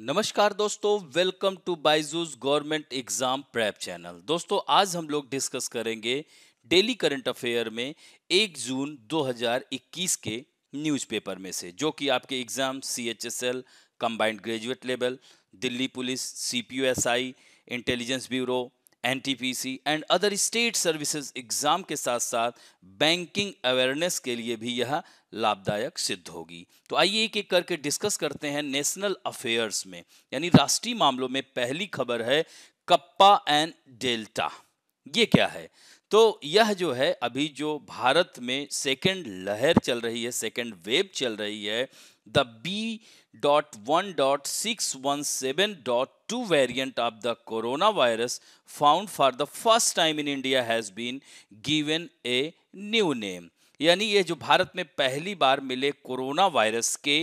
नमस्कार दोस्तों welcome to Byju's government exam prep channel दोस्तों आज हम लोग डिस्कस करेंगे डेली करंट अफेयर में 1 जून 2021 के न्यूज़पेपर में से जो कि आपके exam C H S L combined graduate level Delhi police C P S I intelligence bureau NTPC and other state services exam के साथ साथ बैंकिंग अवेयरनेस के लिए भी यह लाभदायक सिद्ध होगी तो आइए एक एक करके डिस्कस करते हैं नेशनल अफेयर्स में यानी राष्ट्रीय मामलों में पहली खबर है कप्पा एंड डेल्टा ये क्या है तो यह जो है अभी जो भारत में सेकेंड लहर चल रही है सेकेंड वेव चल रही है the B dot one dot six one seven dot SARS-2 variant of the coronavirus found for the first time in India has been given a new name. यानी ये जो भारत में पहली बार मिले कोरोना वायरस के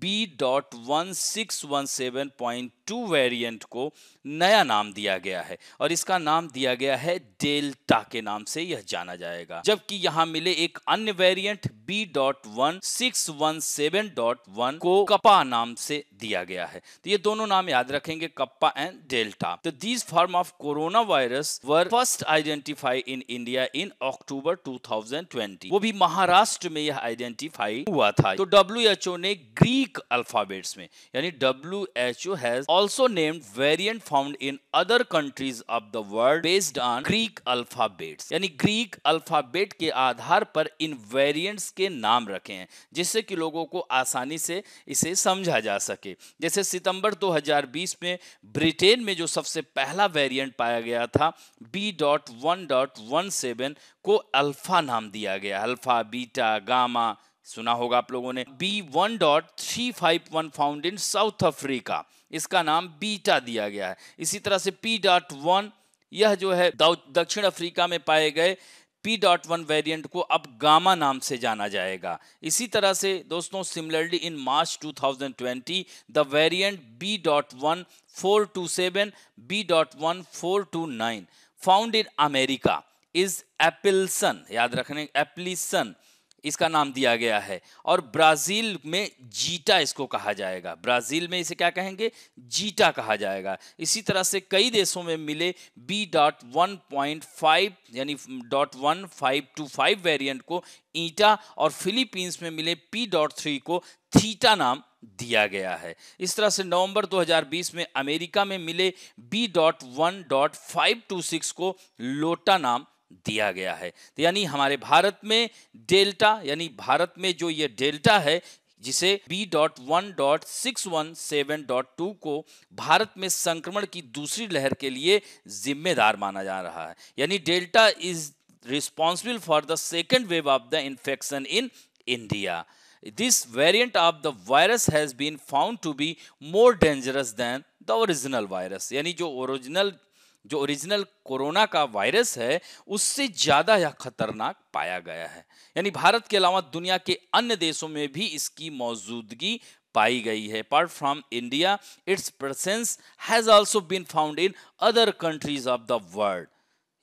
B dot one six one seven point two variant को नया नाम दिया गया है और इसका नाम दिया गया है डेल्टा के नाम से यह जाना जाएगा जबकि यहाँ मिले एक अन्य variant B dot one six one seven dot one को कपा नाम से दिया गया है तो ये दोनों नाम याद रखेंगे कप्पा एंड डेल्टा तो these form of corona virus were first identify in India in October 2020 वो भी महाराष्ट्र में यह आइडेंटिफाई हुआ था तो डब्ल्यू ने ग्रीक अल्फाबेट्स में यानी W H O has also named variant found in other countries of the world based on Greek alphabets यानी Greek alphabet के आधार पर इन variants के नाम रखे हैं जिससे कि लोगों को आसानी से इसे समझा जा सके जैसे सितंबर 2020 में ब्रिटेन में जो सबसे पहला वेरिएंट पाया गया था B.1.17 को अल्फा नाम दिया गया अल्फा बीटा गामा सुना होगा आप लोगों ने B one dot three five one found in South Africa इसका नाम बीटा दिया गया है इसी तरह से पी डॉट वन यह जो है दक्षिण अफ्रीका में पाए गए पी डॉट वन वेरियंट को अब गामा नाम से जाना जाएगा इसी तरह से दोस्तों similarly in March 2020 the variant B dot one four two seven B dot one four two nine found in America is epsilon याद रखने एप्लीसन इसका नाम दिया गया है और ब्राज़ील में जीटा इसको कहा जाएगा ब्राज़ील में इसे क्या कहेंगे जीटा कहा जाएगा इसी तरह से कई देशों में मिले B dot one point five यानी dot one five two five variant को ईटा और फिलीपींस में मिले पी डॉट थ्री को थीटा नाम दिया गया है इस तरह से नवंबर 2020 में अमेरिका में मिले B dot one dot five two six को लोटा नाम दिया गया है तो यानी हमारे भारत में डेल्टा यानी भारत में जो ये डेल्टा है जिसे B dot one dot six dot two को भारत में संक्रमण की दूसरी लहर के लिए जिम्मेदार माना जा रहा है यानी delta is responsible for the second wave of the infection in India this variant of the virus has been found to be more dangerous than the original virus यानी जो ओरिजिनल जो ओरिजिनल कोरोना का virus है उससे ज़्यादा यह खतरनाक पाया गया है यानी भारत के अलावा दुनिया के अन्य देशों में भी इसकी मौजूदगी पाई गई है apart from India its presence has also been found in other countries of the world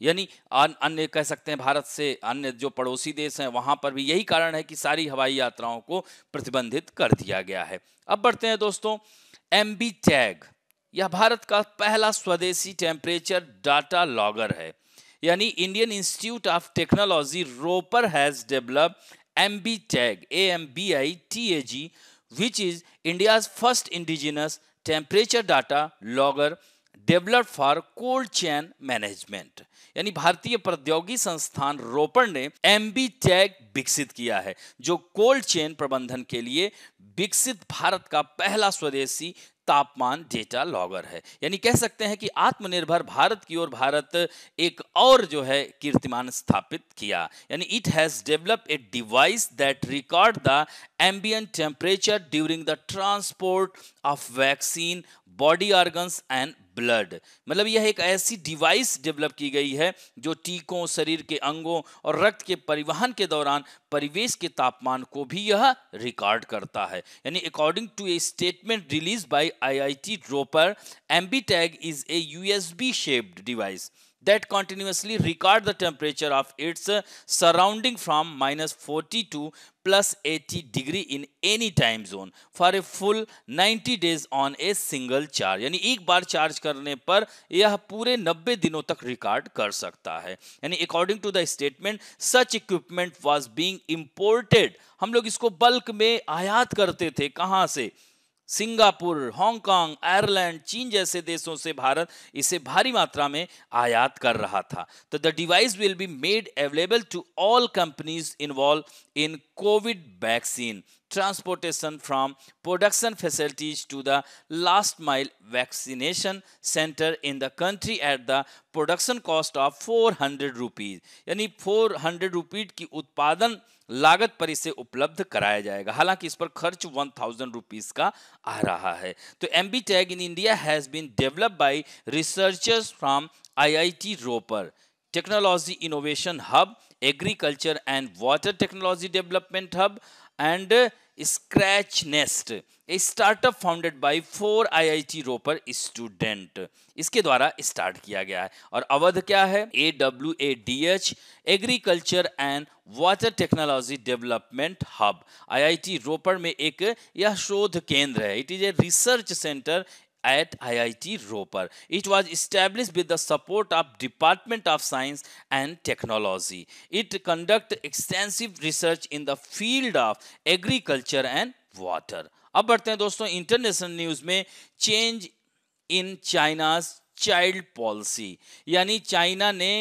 यानी अन्य कह सकते हैं भारत से अन्य जो पड़ोसी देश हैं वहां पर भी यही कारण है कि सारी हवाई यात्राओं को प्रतिबंधित कर दिया गया है अब बढ़ते हैं दोस्तों एम बी टैग यह भारत का पहला स्वदेशी टेम्परेचर डाटा लॉगर है यानी Indian Institute of Technology Ropar has develop M B tag A M B I T A G which is India's first indigenous temperature data logger develop for cold chain management यानी भारतीय प्रौद्योगिकी संस्थान रोपड़ ने M B tag विकसित किया है जो cold chain प्रबंधन के लिए विकसित भारत का पहला स्वदेशी तापमान डेटा लॉगर है यानी कह सकते हैं कि आत्मनिर्भर भारत की ओर भारत एक और जो है कीर्तिमान स्थापित किया यानी it has develop a device that record the ambient temperature during the transport of vaccine body organs and blood मतलब यह एक ऐसी डिवाइस डेवलप की गई है जो टीकों शरीर के अंगों और रक्त के परिवहन के दौरान परिवेश के तापमान को भी यह रिकॉर्ड करता है यानी according to a statement release by IIT Ropar M B tag is a USB shaped device that continuously record the temperature of its surrounding from minus forty to plus 80 degree in any time zone for a full 90 days on a single charge यानी एक बार charge करने पर यह पूरे नब्बे दिनों तक record कर सकता है यानी according to the statement such equipment was being imported हम लोग इसको बल्क में आयात करते थे कहाँ से सिंगापुर हांगकांग आयरलैंड चीन जैसे देशों से भारत इसे भारी मात्रा में आयात कर रहा था तो the device will be made available to all companies involve in covid vaccine transportation from production facilities to the last mile vaccination center in the country at the production cost of 400 rupees यानी 400 rupees की उत्पादन लागत पर इसे उपलब्ध कराया जाएगा हालांकि इस पर खर्च 1000 थाउजेंड रुपीज का आ रहा है तो M B tag in India has been develop by researchers from IIT Ropar technology innovation hub agriculture and water technology development hub and Scratch startup founded by four I I T Ropar student इसके द्वारा start किया गया है और अवध क्या है A W A D H agriculture and water technology development hub IIT Ropar में एक यह शोध केंद्र है it is a research centre at IIT Roper. It was established with the support of Department of Science and Technology. It conduct extensive research in the field of agriculture and water. Now, बढ़ते हैं दोस्तों international news में change child policy यानी China ने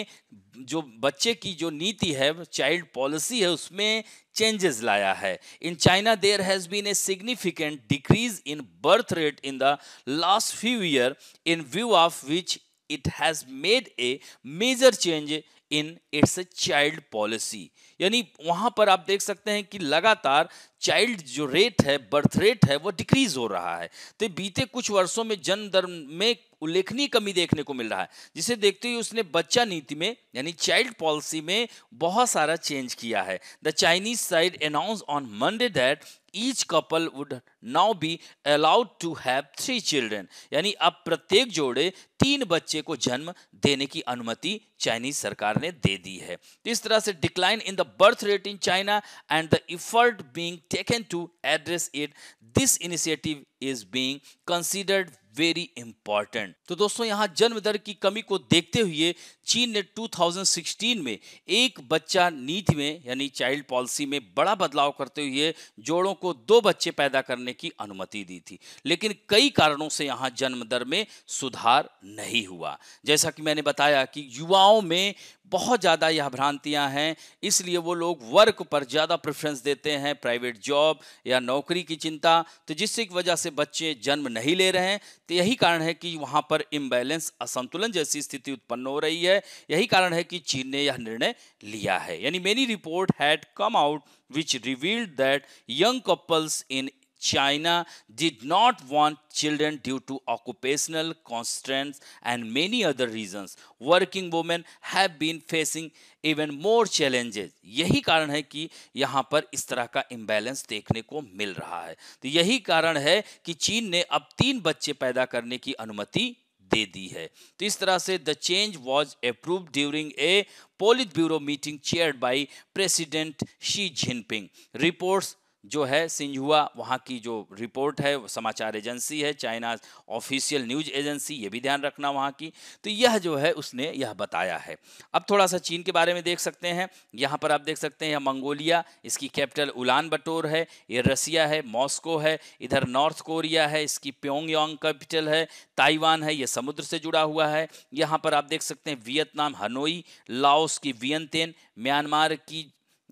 जो बच्चे की जो नीति है चाइल्ड पॉलिसी है उसमें चेंजेस लाया है in China there has been a significant decrease in birth rate in the last few year in view of which it has made a major change in its uh child policy यानी वहां पर आप देख सकते हैं कि लगातार child जो रेट है बर्थ रेट है वो डिक्रीज हो रहा है तो बीते कुछ वर्षों में जन्म दर में उल्लेखनीय कमी देखने को मिल रहा है जिसे देखते हुए उसने बच्चा नीति में यानी चाइल्ड पॉलिसी में बहुत सारा चेंज किया है the Chinese side announce on Monday that each couple would now be allowed to have three children यानी अब प्रत्येक जोड़े तीन बच्चे को जन्म देने की अनुमति चाइनीज सरकार ने दे दी है तो इस तरह से decline in the birth rate in China and the effort being taken to address it this initiative is being considered very important तो दोस्तों यहां जन्म दर की कमी को देखते हुए चीन ने 2016 में एक बच्चा नीति में यानी चाइल्ड पॉलिसी में बड़ा बदलाव करते हुए जोड़ों को दो बच्चे पैदा करने की अनुमति दी थी लेकिन कई कारणों से यहां जन्म दर में सुधार नहीं हुआ जैसा कि मैंने बताया कि युवाओं में बहुत ज़्यादा यह भ्रांतियां हैं इसलिए वो लोग वर्क पर ज़्यादा प्रेफरेंस देते हैं प्राइवेट जॉब या नौकरी की चिंता तो जिससे की वजह से बच्चे जन्म नहीं ले रहे हैं तो यही कारण है कि वहाँ पर इम्बैलेंस असंतुलन जैसी स्थिति उत्पन्न हो रही है यही कारण है कि चीन ने यह निर्णय लिया है यानी many report had come out which revealed that young couples in China did not want children due to occupational constraints and many other reasons. Working women have been facing even more challenges. यही कारण है कि यहाँ पर इस तरह का imbalance देखने को मिल रहा है तो यही कारण है कि चीन ने अब तीन बच्चे पैदा करने की अनुमति दे दी है तो इस तरह से the change was approve during a politburo meeting chair by president Xi Jinping reports जो है सिंझुआ वहाँ की जो रिपोर्ट है समाचार एजेंसी है चाइना ऑफिशियल न्यूज एजेंसी ये भी ध्यान रखना वहाँ की तो यह जो है उसने यह बताया है अब थोड़ा सा चीन के बारे में देख सकते हैं यहाँ पर आप देख सकते हैं यह मंगोलिया इसकी कैपिटल उलान बटोर है ये रसिया है मॉस्को है इधर नॉर्थ कोरिया है इसकी प्योंगयांग कैपिटल है ताइवान है ये समुद्र से जुड़ा हुआ है यहाँ पर आप देख सकते हैं वियतनाम हनोई लाओस की वियनतेन म्यांमार की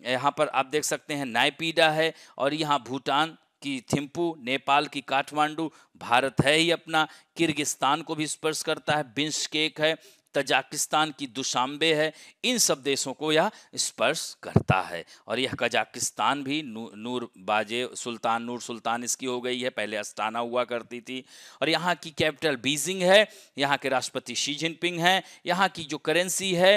यहाँ पर आप देख सकते हैं नाइपीडा है और यहाँ भूटान की थिम्पू नेपाल की काठमांडू भारत है ही अपना किर्गिस्तान को भी स्पर्श करता है बिंश केक है तजाकिस्तान की दुशांबे है इन सब देशों को यह स्पर्श करता है और यह कजाकिस्तान भी नू, नूर बाजे सुल्तान नूर सुल्तान इसकी हो गई है पहले अस्ताना हुआ करती थी और यहाँ की कैपिटल बीजिंग है यहाँ के राष्ट्रपति शी जिनपिंग हैं यहाँ की जो करेंसी है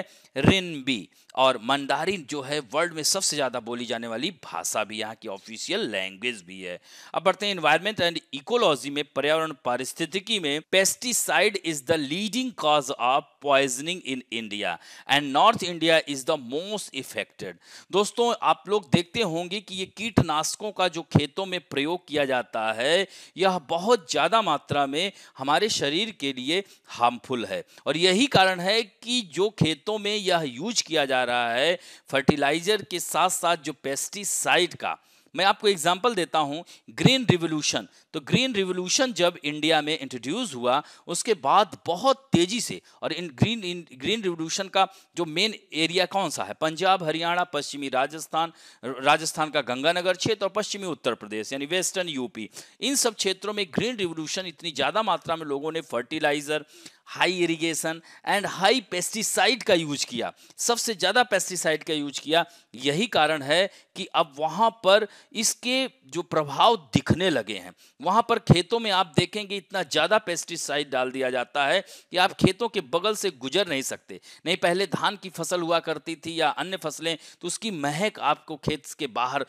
बी और मंडारिन जो है वर्ल्ड में सबसे ज़्यादा बोली जाने वाली भाषा भी यहाँ की ऑफिशियल लैंग्वेज भी है अब बढ़ते हैं इन्वायरमेंट एंड इकोलॉजी में पर्यावरण पारिस्थितिकी में pesticide is the leading cause of poisoning in India and north India is the most affected दोस्तों आप लोग देखते होंगे कि ये कीटनाशकों का जो खेतों में प्रयोग किया जाता है यह बहुत ज़्यादा मात्रा में हमारे शरीर के लिए हार्मफुल है और यही कारण है कि जो खेतों में यह यूज किया जा रहा है फर्टिलाइजर के साथ साथ जो पेस्टिसाइड का मैं आपको एग्जांपल देता हूं ग्रीन रिवॉल्यूशन तो ग्रीन रिवॉल्यूशन जब इंडिया में इंट्रोड्यूस हुआ उसके बाद बहुत तेजी से और in green in green revolution का जो मेन एरिया कौन सा है पंजाब हरियाणा पश्चिमी राजस्थान राजस्थान का गंगानगर क्षेत्र और पश्चिमी उत्तर प्रदेश यानी वेस्टर्न यूपी इन सब क्षेत्रों में ग्रीन रिवोल्यूशन इतनी ज़्यादा मात्रा में लोगों ने fertiliser high irrigation and high pesticide का यूज किया सबसे ज़्यादा पेस्टिसाइड का यूज किया यही कारण है कि अब वहाँ पर इसके जो प्रभाव दिखने लगे हैं वहाँ पर खेतों में आप देखेंगे इतना ज़्यादा पेस्टिसाइड डाल दिया जाता है कि आप खेतों के बगल से गुजर नहीं सकते नहीं पहले धान की फसल हुआ करती थी या अन्य फसलें तो उसकी महक आपको खेत के बाहर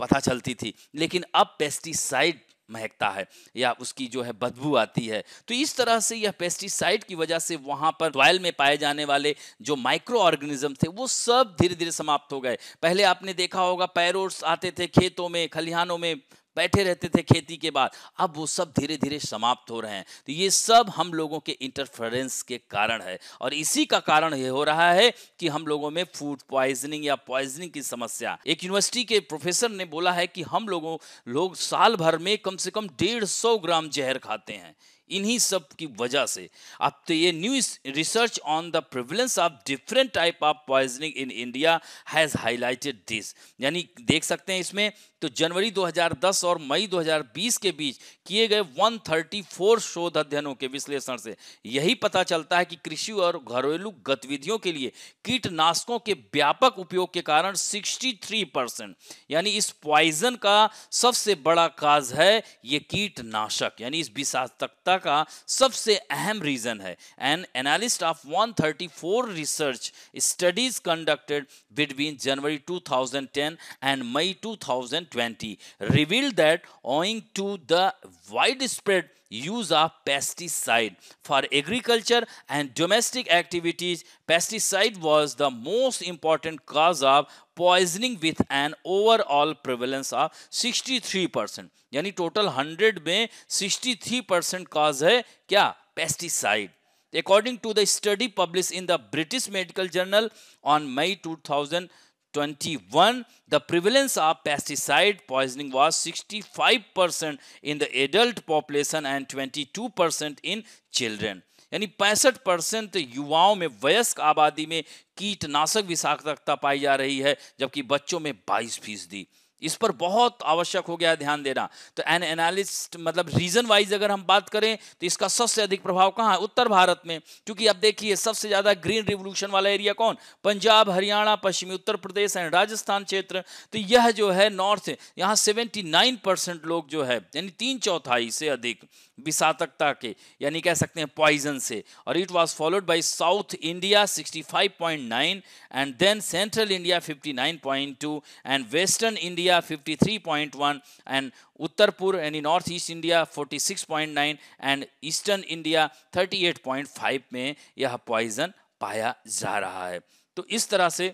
पता चलती थी लेकिन अब पेस्टिसाइड महकता है या उसकी जो है बदबू आती है तो इस तरह से यह पेस्टिसाइड की वजह से वहां पर रॉयल में पाए जाने वाले जो माइक्रो ऑर्गेनिज्म थे वो सब धीरे धीरे समाप्त हो गए पहले आपने देखा होगा पैरोट्स आते थे खेतों में खलिहानों में बैठे रहते थे खेती के बाद अब वो सब धीरे धीरे समाप्त हो रहे हैं तो ये सब हम लोगों के इंटरफेरेंस के कारण है और इसी का कारण ये हो रहा है कि हम लोगों में फूड पॉइजनिंग या पॉइजनिंग की समस्या एक यूनिवर्सिटी के प्रोफेसर ने बोला है कि हम लोगों लोग साल भर में कम से कम डेढ़ सौ ग्राम जहर खाते हैं इन्हीं सब की वजह से अब तो ये new research on the prevalence of different type of poisoning in India has highlighted this यानी देख सकते हैं इसमें तो जनवरी 2010 और मई 2020 के बीच किए गए 134 शोध अध्ययनों के विश्लेषण से यही पता चलता है कि कृषि और घरेलू गतिविधियों के लिए कीटनाशकों के व्यापक उपयोग के कारण 63 परसेंट यानी इस पॉइजन का सबसे बड़ा काज है ये कीटनाशक यानी इस विषाक्तता का सबसे अहम रीजन है and analyst of 134 research studies conducted between January 2010 and May 2020 revealed that owing to the wide spread use of pesticide for agriculture and domestic activities pesticide was the most important cause of poisoning with an overall prevalence of 63 three percent यानी total 100 में 63 three percent cause है क्या pesticide according to the study publish in the British Medical Journal on May 2000 21, the prevalence of pesticide poisoning was 65% in the adult population and 22% in children. यानी पैंसठ percent युवाओं में वयस्क आबादी में कीटनाशक विषाक्तता पाई जा रही है जबकि बच्चों में बाईस फीसदी इस पर बहुत आवश्यक हो गया ध्यान देना तो एन एनालिस्ट मतलब रीजन वाइज अगर हम बात करें तो इसका सबसे अधिक प्रभाव कहाँ है उत्तर भारत में क्योंकि अब देखिए सबसे ज्यादा ग्रीन रिवोल्यूशन वाला एरिया कौन पंजाब हरियाणा पश्चिमी उत्तर प्रदेश एंड राजस्थान क्षेत्र तो यह जो है नॉर्थ यहाँ सेवेंटी नाइन परसेंट लोग जो है यानी तीन चौथाई से अधिक विषातकता के यानी कह सकते हैं पॉइजन से और it was followed by south India sixty and then central India fifty and western India India 53.1 and Uttar Pur and in Northeast India 46.9 and Eastern India 38.5 में यह पॉइजन पाया जा रहा है तो इस तरह से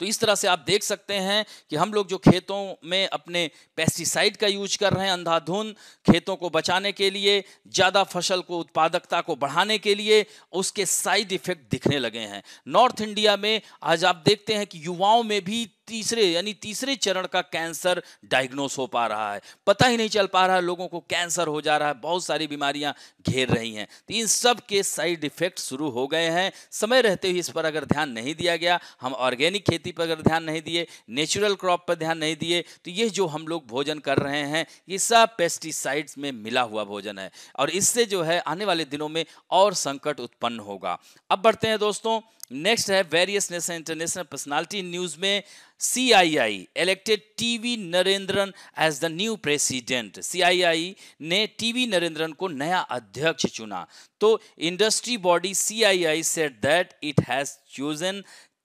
तो इस तरह से आप देख सकते हैं कि हम लोग जो खेतों में अपने पेस्टिसाइड का यूज कर रहे हैं अंधाधुंध खेतों को बचाने के लिए ज़्यादा फसल को उत्पादकता को बढ़ाने के लिए उसके साइड इफेक्ट दिखने लगे हैं नॉर्थ इंडिया में आज आप देखते हैं कि युवाओं में भी तीसरे यानी तीसरे चरण का कैंसर डायग्नोस हो पा रहा है पता ही नहीं चल पा रहा है लोगों को कैंसर हो जा रहा है बहुत सारी बीमारियां घेर रही हैं तो इन सब के साइड इफेक्ट शुरू हो गए हैं समय रहते हुए इस पर अगर ध्यान नहीं दिया गया हम ऑर्गेनिक खेती पर अगर ध्यान नहीं दिए नेचुरल क्रॉप पर ध्यान नहीं दिए तो ये जो हम लोग भोजन कर रहे हैं ये सब पेस्टिसाइड्स में मिला हुआ भोजन है और इससे जो है आने वाले दिनों में और संकट उत्पन्न होगा अब बढ़ते हैं दोस्तों नेक्स्ट है various national international personality news में CII elected TV Narendran as the new president CII ने टीवी नरेंद्रन को नया अध्यक्ष चुना तो industry body CII said that it has chosen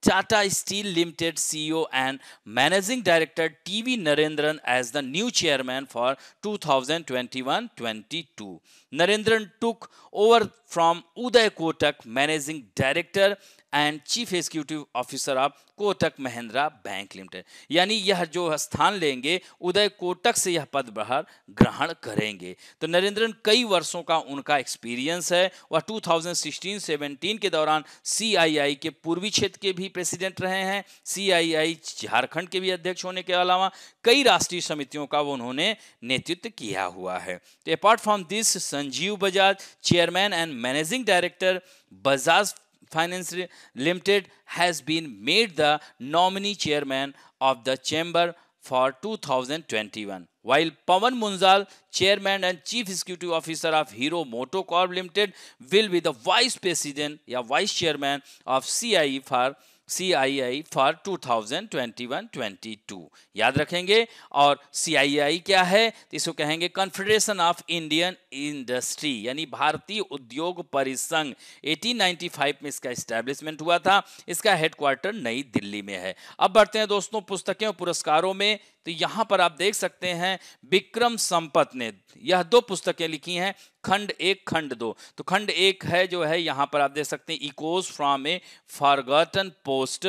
Tata steel limited CEO and managing director TV Narendran as the new chairman for 2021-22 Narendran took over from Uday Kotak managing director and chief executive officer of Kotak Mahindra bank limited यानी यह जो स्थान लेंगे उदय कोटक से यह पद बाहर ग्रहण करेंगे तो नरेंद्रन कई वर्षों का उनका एक्सपीरियंस है वह 2016-17 के दौरान सीआईआई के पूर्वी क्षेत्र के भी प्रेसिडेंट रहे हैं सीआईआई झारखंड के भी अध्यक्ष होने के अलावा कई राष्ट्रीय समितियों का वो उन्होंने नेतृत्व किया हुआ है तो apart from this Sanjiv Bajaj chairman and managing director Bajaj Finance Limited has been made the nominee chairman of the chamber for 2021. While Pawan Munzal, Chairman and Chief Executive Officer of Hero Motocorp Limited, will be the Vice President or Vice Chairman of CIE for C I I for two thousand twenty one twenty two याद रखेंगे और सी I आई क्या है इसको कहेंगे confederation of Indian industry यानी भारतीय उद्योग परिसंघ 1895 में इसका स्टैब्लिशमेंट हुआ था इसका हेडक्वार्टर नई दिल्ली में है अब बढ़ते हैं दोस्तों पुस्तकें और पुरस्कारों में तो यहां पर आप देख सकते हैं विक्रम संपत ने यह दो पुस्तकें लिखी हैं खंड एक खंड दो तो खंड एक है जो है यहां पर आप देख सकते हैं echoes from a forgotten post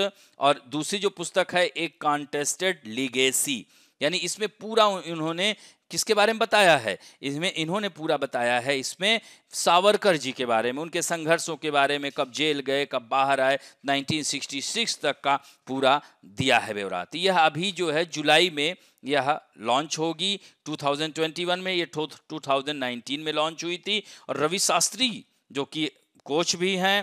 और दूसरी जो पुस्तक है एक कॉन्टेस्टेड लीगेसी यानी इसमें पूरा इन्होंने किसके बारे में बताया है इसमें इन्होंने पूरा बताया है इसमें सावरकर जी के बारे में उनके संघर्षों के बारे में कब जेल गए कब बाहर आए 1966 तक का पूरा दिया है ब्यौरा तो यह अभी जो है जुलाई में यह लॉन्च होगी 2021 में ये 2019 में लॉन्च हुई थी और रवि शास्त्री जो कि कोच भी हैं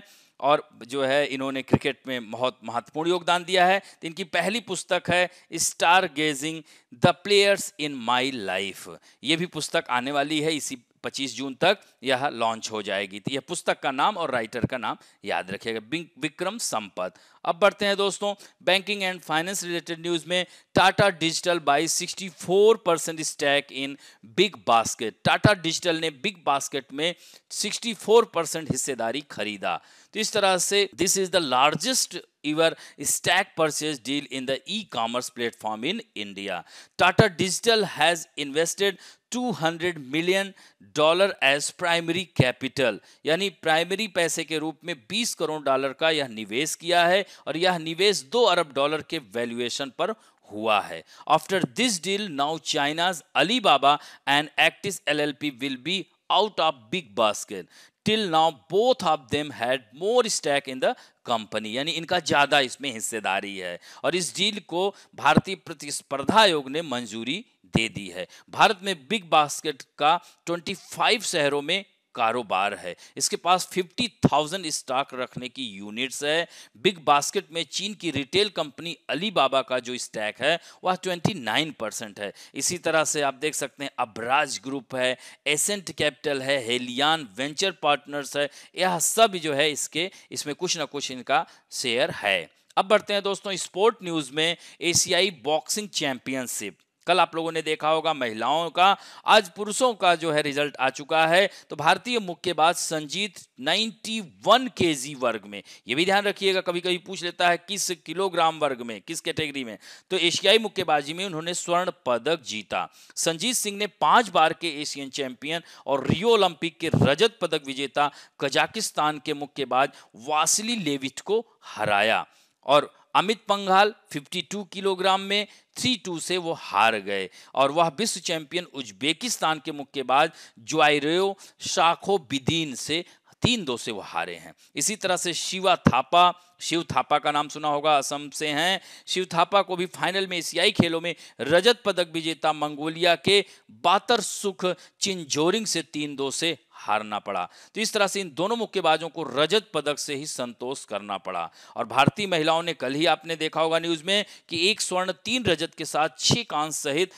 और जो है इन्होंने क्रिकेट में बहुत महत्वपूर्ण योगदान दिया है तो इनकी पहली पुस्तक है star gazing the players in my life ये भी पुस्तक आने वाली है इसी 25 जून तक यह लॉन्च हो जाएगी तो यह पुस्तक का नाम और राइटर का नाम याद रखिएगा विक्रम संपत अब बढ़ते हैं दोस्तों banking and finance related news में Tata Digital buy 64 percent stake in Big Basket Tata Digital ने बिग बास्केट में 64 परसेंट हिस्सेदारी खरीदा तो इस तरह से this is the largest ever stake purchase deal in the E commerce platform in India Tata Digital has invested 200 million dollar as primary capital यानी primary पैसे के रूप में 20 करोड़ डॉलर का यह निवेश किया है और यह निवेश दो अरब डॉलर के वैल्यूएशन पर हुआ है after this deal now China's Alibaba and Actis L L P will be out of Big Basket till now both of them had more stake in the company यानी इनका ज़्यादा इसमें हिस्सेदारी है और इस डील को भारतीय प्रतिस्पर्धा आयोग ने मंजूरी दे दी है भारत में बिग बास्केट का 25 शहरों में कारोबार है इसके पास 50,000 स्टॉक रखने की यूनिट्स है बिग बास्केट में चीन की रिटेल कंपनी अलीबाबा का जो स्टैक है वह 29 परसेंट है इसी तरह से आप देख सकते हैं अबराज ग्रुप है एसेंट कैपिटल है हेलियान वेंचर पार्टनर्स है यह सब जो है इसके इसमें कुछ ना कुछ इनका शेयर है अब बढ़ते हैं दोस्तों स्पोर्ट न्यूज़ में एशियाई बॉक्सिंग चैंपियनशिप कल आप लोगों ने देखा होगा महिलाओं का आज पुरुषों का जो है रिजल्ट आ चुका है तो भारतीय मुक्केबाज संजीत 91 जी वर्ग में यह भी ध्यान रखिएगा कभी कभी पूछ लेता है किस किलोग्राम वर्ग में किस कैटेगरी में तो एशियाई मुक्केबाजी में उन्होंने स्वर्ण पदक जीता संजीत सिंह ने पांच बार के एशियन चैंपियन और रियो ओलंपिक के रजत पदक विजेता कजाकिस्तान के मुक्केबाज वासिली लेविट को हराया और अमित पंघाल 52 किलोग्राम में 3-2 से वो हार गए और वह विश्व चैंपियन उज्बेकिस्तान के मुक्केबाज ज्वाइरो शाखो बिदीन से तीन दो से वो हारे हैं इसी तरह से शिवा थापा शिव थापा का नाम सुना होगा असम से हैं शिव थापा को भी फाइनल में एशियाई खेलों में रजत पदक विजेता मंगोलिया के बातर सुख चिंजोरिंग से तीन दो से हारना पड़ा तो इस तरह से इन दोनों मुक्केबाजों को रजत पदक से ही संतोष करना पड़ा और भारतीय महिलाओं ने कल ही आपने देखा होगा न्यूज में कि एक स्वर्ण तीन रजत के साथ छह कांस सहित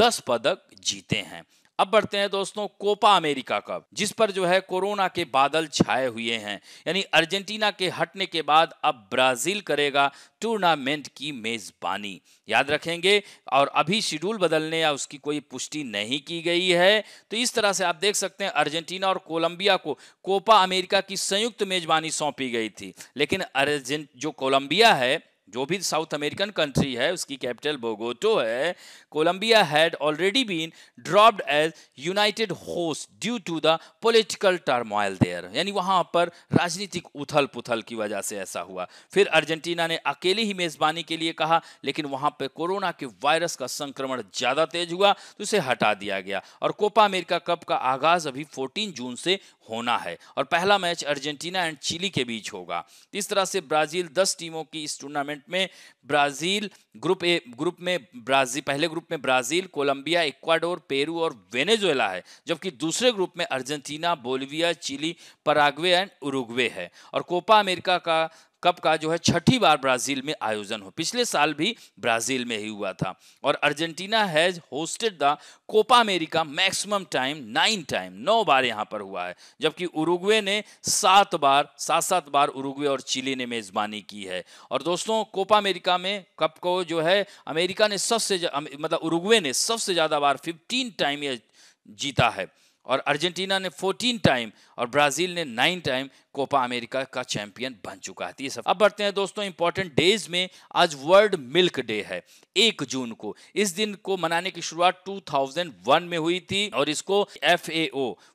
दस पदक जीते हैं अब बढ़ते हैं दोस्तों कोपा अमेरिका कप जिस पर जो है कोरोना के बादल छाए हुए हैं यानी अर्जेंटीना के हटने के बाद अब ब्राजील करेगा टूर्नामेंट की मेजबानी याद रखेंगे और अभी शेड्यूल बदलने या उसकी कोई पुष्टि नहीं की गई है तो इस तरह से आप देख सकते हैं अर्जेंटीना और कोलंबिया को कोपा अमेरिका की संयुक्त मेजबानी सौंपी गई थी लेकिन अर्जेंट जो कोलंबिया है जो भी साउथ अमेरिकन कंट्री है उसकी कैपिटल बोगोटो है Colombia had already been dropped as united host due to the political turmoil there यानी वहां पर राजनीतिक उथल पुथल की वजह से ऐसा हुआ फिर अर्जेंटीना ने अकेले ही मेजबानी के लिए कहा लेकिन वहां पर कोरोना के वायरस का संक्रमण ज्यादा तेज हुआ तो उसे हटा दिया गया और कोपा अमेरिका कप का आगाज अभी फोर्टीन जून से होना है और पहला मैच अर्जेंटीना एंड चिली के बीच होगा इस तरह से ब्राजील दस टीमों की इस टूर्नामेंट टूर्नामेंट में ब्राजील ग्रुप ए ग्रुप में ब्राजील पहले ग्रुप में ब्राजील कोलंबिया इक्वाडोर पेरू और वेनेजुएला है जबकि दूसरे ग्रुप में Argentina Bolivia Chile Paraguay and Uruguay है और कोपा अमेरिका का कप का जो है छठी बार ब्राजील में आयोजन हो पिछले साल भी ब्राजील में ही हुआ था और Argentina has hosted the Copa America maximum time nine time नौ बार यहां पर हुआ है जबकि उरुग्वे ने सात बार सात सात बार उरुग्वे और चिली ने मेज़बानी की है और दोस्तों कोपा अमेरिका में कप को जो है अमेरिका ने सबसे मतलब उरुग्वे ने सबसे ज़्यादा बार फिफ्टीन टाइम जीता है और अर्जेंटीना ने 14 टाइम और ब्राज़ील ने 9 टाइम कोपा अमेरिका का चैंपियन बन चुका है तो सब अब बढ़ते हैं दोस्तों इंपॉर्टेंट डेज में आज वर्ल्ड मिल्क डे है एक जून को इस दिन को मनाने की शुरुआत 2001 में हुई थी और इसको F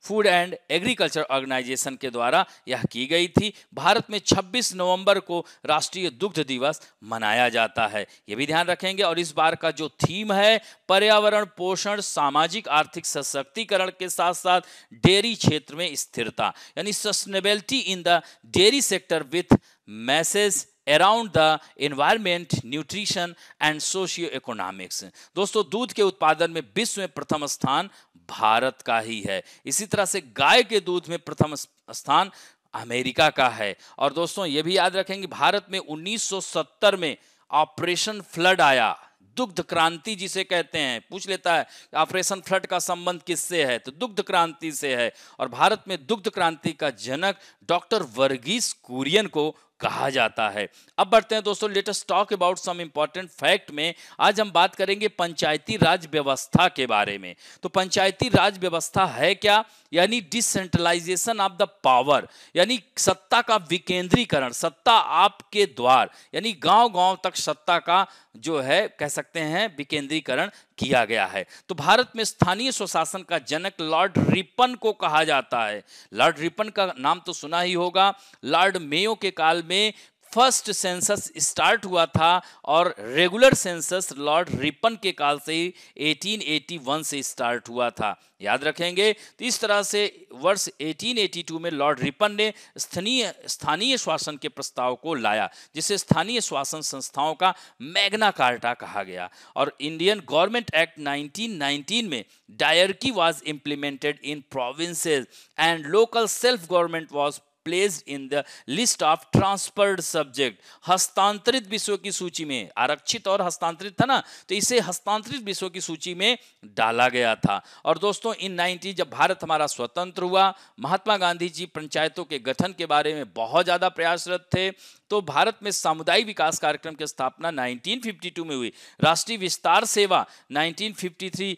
food and agriculture organisation के द्वारा यह की गई थी भारत में 26 नवंबर को राष्ट्रीय दुग्ध दिवस मनाया जाता है यह भी ध्यान रखेंगे और इस बार का जो थीम है पर्यावरण पोषण सामाजिक आर्थिक सशक्तिकरण के साथ साथ डेयरी क्षेत्र में स्थिरता यानी sustainability in the dairy sector with messages around the environment nutrition and socio economics दोस्तों दूध के उत्पादन में विश्व में प्रथम स्थान भारत का ही है इसी तरह से गाय के दूध में प्रथम स्थान अमेरिका का है और दोस्तों ये भी याद रखेंगे भारत में 1970 में ऑपरेशन फ्लड आया दुग्ध क्रांति जिसे कहते हैं पूछ लेता है ऑपरेशन फ्लड का संबंध किससे है तो दुग्ध क्रांति से है और भारत में दुग्ध क्रांति का जनक डॉक्टर वर्गीस कुरियन को कहा जाता है अब बढ़ते हैं दोस्तों latest talk about some important fact में आज हम बात करेंगे पंचायती राज व्यवस्था के बारे में तो पंचायती राज व्यवस्था है क्या यानी डिसेंट्रलाइजेशन ऑफ द पावर यानी सत्ता का विकेंद्रीकरण सत्ता आपके द्वार यानी गांव गांव तक सत्ता का जो है कह सकते हैं विकेंद्रीकरण किया गया है तो भारत में स्थानीय स्वशासन का जनक लॉर्ड रिपन को कहा जाता है लॉर्ड रिपन का नाम तो सुना ही होगा लॉर्ड मेयो के काल में फर्स्ट सेंसस स्टार्ट हुआ था और रेगुलर सेंसस लॉर्ड रिपन के काल से ही 1881 से स्टार्ट हुआ था याद रखेंगे तो इस तरह से वर्ष 1882 में लॉर्ड रिपन ने स्थानीय स्थानीय शासन के प्रस्ताव को लाया जिसे स्थानीय शासन संस्थाओं का मैग्ना कार्टा कहा गया और इंडियन गवर्नमेंट एक्ट 1919 में dyarchy was implemented in provinces and local self government was placed in the list of transferred subject हस्तांतरित विषयों की सूची में आरक्षित और हस्तांतरित था ना तो इसे हस्तांतरित विषयों की सूची में डाला गया था और दोस्तों इन 90 जब भारत हमारा स्वतंत्र हुआ महात्मा गांधी जी पंचायतों के गठन के बारे में बहुत ज़्यादा प्रयासरत थे तो भारत में सामुदायिक विकास कार्यक्रम की स्थापना 1952 में हुई राष्ट्रीय विस्तार सेवा 1953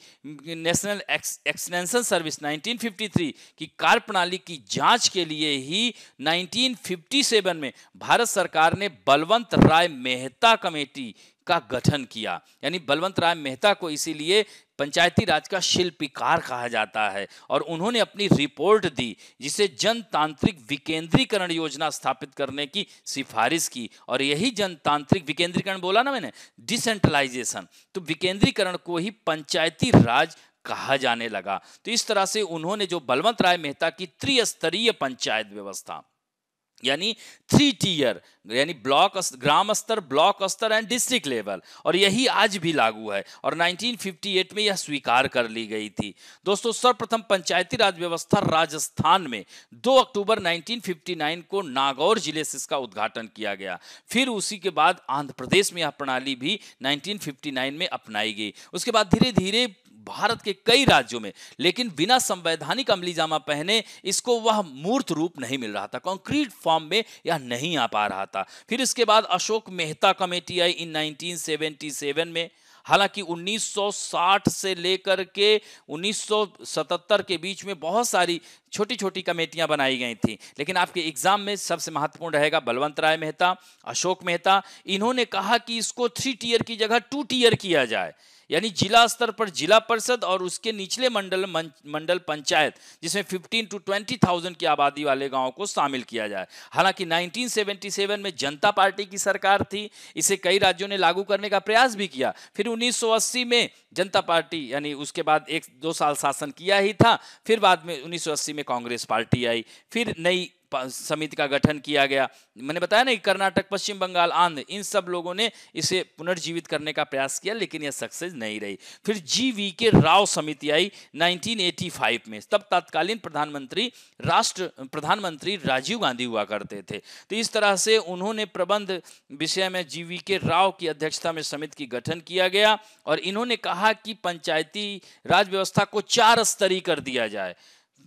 नेशनल एक्सटेंशन सर्विस 1953 की कार्य प्रणाली की जांच के लिए ही 1957 में भारत सरकार ने बलवंत राय मेहता कमेटी का गठन किया यानी बलवंत राय मेहता को इसीलिए पंचायती राज का शिल्पीकार कहा जाता है और उन्होंने अपनी रिपोर्ट दी जिसे जनतांत्रिक विकेंद्रीकरण योजना स्थापित करने की सिफारिश की और यही जनतांत्रिक विकेंद्रीकरण बोला ना मैंने डिसेंट्रलाइजेशन तो विकेंद्रीकरण को ही पंचायती राज कहा जाने लगा तो इस तरह से उन्होंने जो बलवंत राय मेहता की त्रिस्तरीय पंचायत व्यवस्था यानी थ्री टीयर यानी ब्लॉक ग्राम स्तर ब्लॉक स्तर एंड डिस्ट्रिक्ट लेवल और यही आज भी लागू है और 1958 में यह स्वीकार कर ली गई थी दोस्तों सर्वप्रथम पंचायती राज व्यवस्था राजस्थान में 2 अक्टूबर 1959 को नागौर जिले से इसका उद्घाटन किया गया फिर उसी के बाद आंध्र प्रदेश में यह प्रणाली भी नाइनटीन में अपनाई गई उसके बाद धीरे धीरे भारत के कई राज्यों में लेकिन बिना संवैधानिक अमली जामा पहने इसको वह मूर्त रूप नहीं मिल रहा था कॉन्क्रीट फॉर्म में यह नहीं आ पा रहा था फिर इसके बाद अशोक मेहता कमेटी आई इन 1977 में हालांकि 1960 से लेकर के 1977 के बीच में बहुत सारी छोटी छोटी कमेटियां बनाई गई थी लेकिन आपके एग्जाम में सबसे महत्वपूर्ण रहेगा बलवंत राय मेहता अशोक मेहता इन्होंने कहा कि इसको थ्री टीयर की जगह टू टीयर किया जाए यानी जिला स्तर पर जिला परिषद और उसके निचले मंडल मंडल पंचायत जिसमें 15 टू 20,000 की आबादी वाले गांव को शामिल किया जाए हालांकि 1977 में जनता पार्टी की सरकार थी इसे कई राज्यों ने लागू करने का प्रयास भी किया फिर 1980 में जनता पार्टी यानी उसके बाद एक दो साल शासन किया ही था फिर बाद में उन्नीस में कांग्रेस पार्टी आई फिर नई समिति का गठन किया गया मैंने बताया ना कि कर्नाटक पश्चिम बंगाल आंध्र इन सब लोगों ने इसे पुनर्जीवित करने का प्रयास किया लेकिन यह सक्सेस नहीं रही फिर जी के राव समिति आई 1985 में तब तत्कालीन प्रधानमंत्री राष्ट्र प्रधानमंत्री राजीव गांधी हुआ करते थे तो इस तरह से उन्होंने प्रबंध विषय में जी के राव की अध्यक्षता में समिति की गठन किया गया और इन्होंने कहा कि पंचायती राज व्यवस्था को चार स्तरीय कर दिया जाए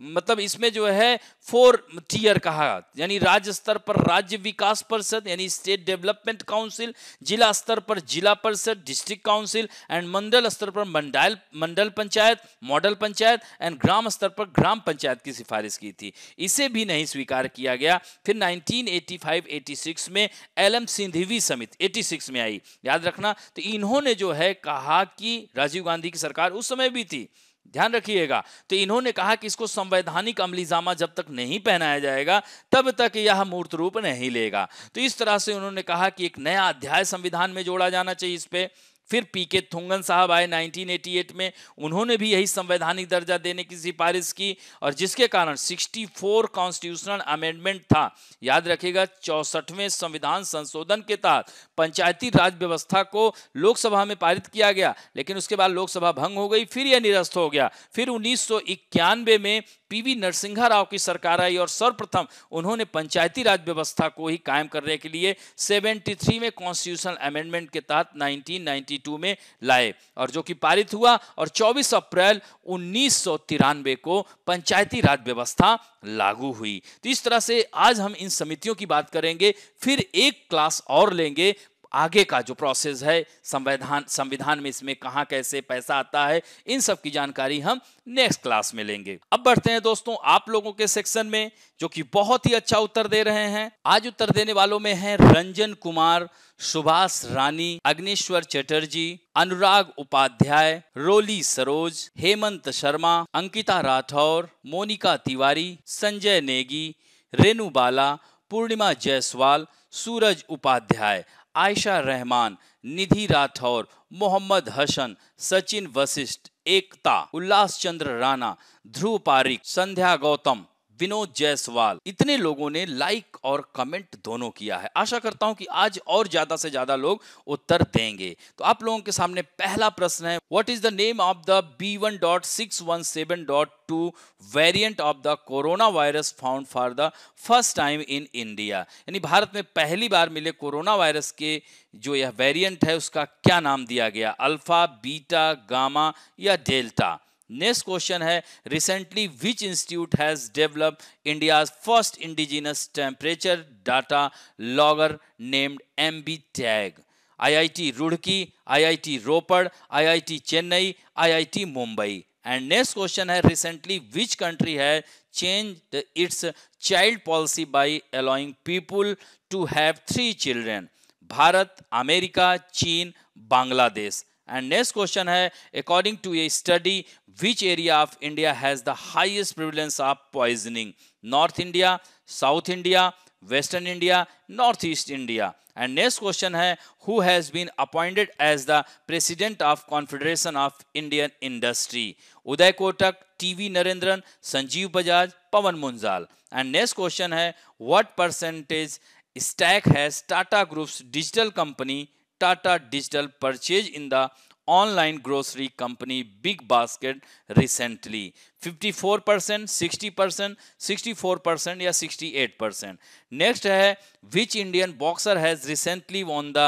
मतलब इसमें जो है फोर टीयर कहा यानी राज्य स्तर पर राज्य विकास परिषद यानी स्टेट डेवलपमेंट काउंसिल जिला स्तर पर जिला परिषद डिस्ट्रिक्ट काउंसिल एंड मंडल स्तर पर मंडल मंडल पंचायत मॉडल पंचायत एंड ग्राम स्तर पर ग्राम पंचायत की सिफारिश की थी इसे भी नहीं स्वीकार किया गया फिर 1985-86 में एल एम सिंधिवी समिति एटी में आई याद रखना तो इन्होंने जो है कहा कि राजीव गांधी की सरकार उस समय भी थी ध्यान रखिएगा तो इन्होंने कहा कि इसको संवैधानिक अमलीजामा जब तक नहीं पहनाया जाएगा तब तक यह मूर्त रूप नहीं लेगा तो इस तरह से उन्होंने कहा कि एक नया अध्याय संविधान में जोड़ा जाना चाहिए इस पर फिर पी के थुंगन साहब आए 1988 में उन्होंने भी यही संवैधानिक दर्जा देने की सिफारिश की और जिसके कारण 64 कॉन्स्टिट्यूशनल अमेंडमेंट था याद रखिएगा चौसठवें संविधान संशोधन के तहत पंचायती राज व्यवस्था को लोकसभा में पारित किया गया लेकिन उसके बाद लोकसभा भंग हो गई फिर यह निरस्त हो गया फिर उन्नीस में पीवी नरसिंहा राव की सरकार आई और सर्वप्रथम उन्होंने पंचायती राज व्यवस्था को ही कायम करने के लिए 73 में कॉन्स्टिट्यूशनल अमेंडमेंट के तहत 1990 1992 में लाए और जो कि पारित हुआ और 24 अप्रैल उन्नीस को पंचायती राज व्यवस्था लागू हुई तो इस तरह से आज हम इन समितियों की बात करेंगे फिर एक क्लास और लेंगे आगे का जो प्रोसेस है संविधान संविधान में इसमें कहाँ कैसे पैसा आता है इन सब की जानकारी हम नेक्स्ट क्लास में लेंगे अब बढ़ते हैं दोस्तों आप लोगों के सेक्शन में जो कि बहुत ही अच्छा उत्तर दे रहे हैं आज उत्तर देने वालों में हैं रंजन कुमार सुभाष रानी अग्निश्वर चटर्जी अनुराग उपाध्याय रोली सरोज हेमंत शर्मा अंकिता राठौर मोनिका तिवारी संजय नेगी रेणु बाला पूर्णिमा जायसवाल सूरज उपाध्याय आयशा रहमान निधि राठौर मोहम्मद हसन सचिन वशिष्ठ एकता उल्लास चंद्र राणा ध्रुव पारिक संध्या गौतम विनोद जायसवाल इतने लोगों ने लाइक और कमेंट दोनों किया है आशा करता हूं कि आज और ज्यादा से ज्यादा लोग उत्तर देंगे तो आप लोगों के सामने पहला प्रश्न है what is the name of the B one dot six one seven dot two variant of the corona virus found for the first time in India यानी भारत में पहली बार मिले कोरोना वायरस के जो यह वेरियंट है उसका क्या नाम दिया गया अल्फा बीटा गामा या डेल्टा नेक्स्ट क्वेश्चन है recently which institute has develop India first indigenous temperature data logger named M B tag IIT Roorkee IIT Ropar IIT Chennai IIT Mumbai and next question है रिसेंटली विच कंट्री है change its child policy by allowing people to have three children Bharat America चीन Bangladesh And next question is according to a study, which area of India has the highest prevalence of poisoning? North India, South India, Western India, Northeast India. And next question is who has been appointed as the President of Confederation of Indian Industry? Uday Kotak, TV Narendran, Sanjeev Bajaj, Pawan Munjal. And next question is what percentage stack has Tata Group's digital company Tata digital purchase in the online grocery company BigBasket recently 54 percent sixty percent sixty percent या 68 percent next है which Indian boxer has recently won the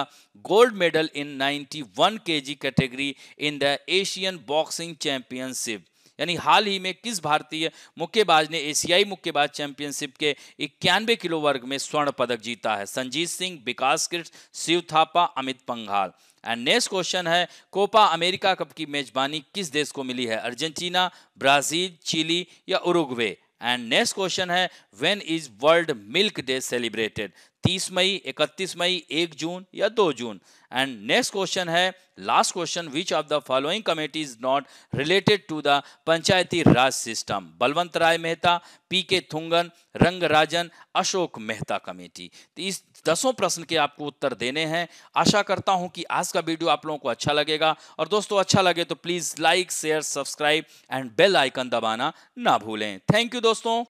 gold medal in 91 KG category in the Asian boxing championship यानी हाल ही में किस भारतीय मुक्केबाज ने एशियाई मुक्केबाज चैंपियनशिप के इक्यानवे किलो वर्ग में स्वर्ण पदक जीता है Sanjeet Singh Vikas Krishan Shiva Thapa Amit Panghal and next question है कोपा अमेरिका कप की मेजबानी किस देश को मिली है अर्जेंटीना ब्राजील चिली या उरुग्वे एंड नेक्स्ट क्वेश्चन है when is world milk day celebrated 30 मई 31 मई 1 जून या 2 जून एंड नेक्स्ट क्वेश्चन है last question which of the following committee is not related to the panchayati raj system Balwant Rai Mehta P K Thungon Rangarajan Ashok Mehta committee तो इस दसों प्रश्न के आपको उत्तर देने हैं आशा करता हूं कि आज का वीडियो आप लोगों को अच्छा लगेगा और दोस्तों अच्छा लगे तो please like share subscribe and bell icon दबाना ना भूलें थैंक यू दोस्तों